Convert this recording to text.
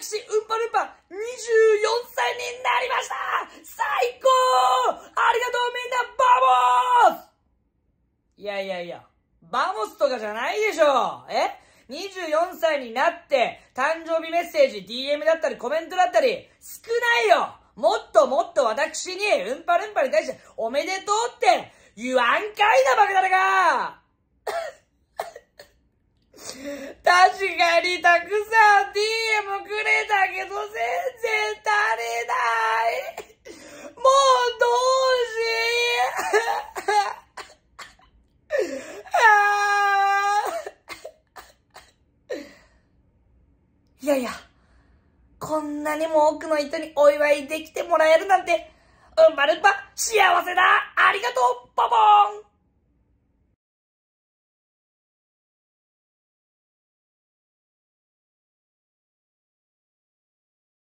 私、ウンパルンパ、24歳になりました最高ありがとうみんな、バモスいやいやいや、バモスとかじゃないでしょえ ?24 歳になって、誕生日メッセージ、DM だったり、コメントだったり、少ないよもっともっと私に、うんぱるんぱに対して、おめでとうって言わんかいな、バカだらが 確かに、たくさん d いやいや、こんなにも多くの人にお祝いできてもらえるなんて、うんばるんば幸せだありがとうポーン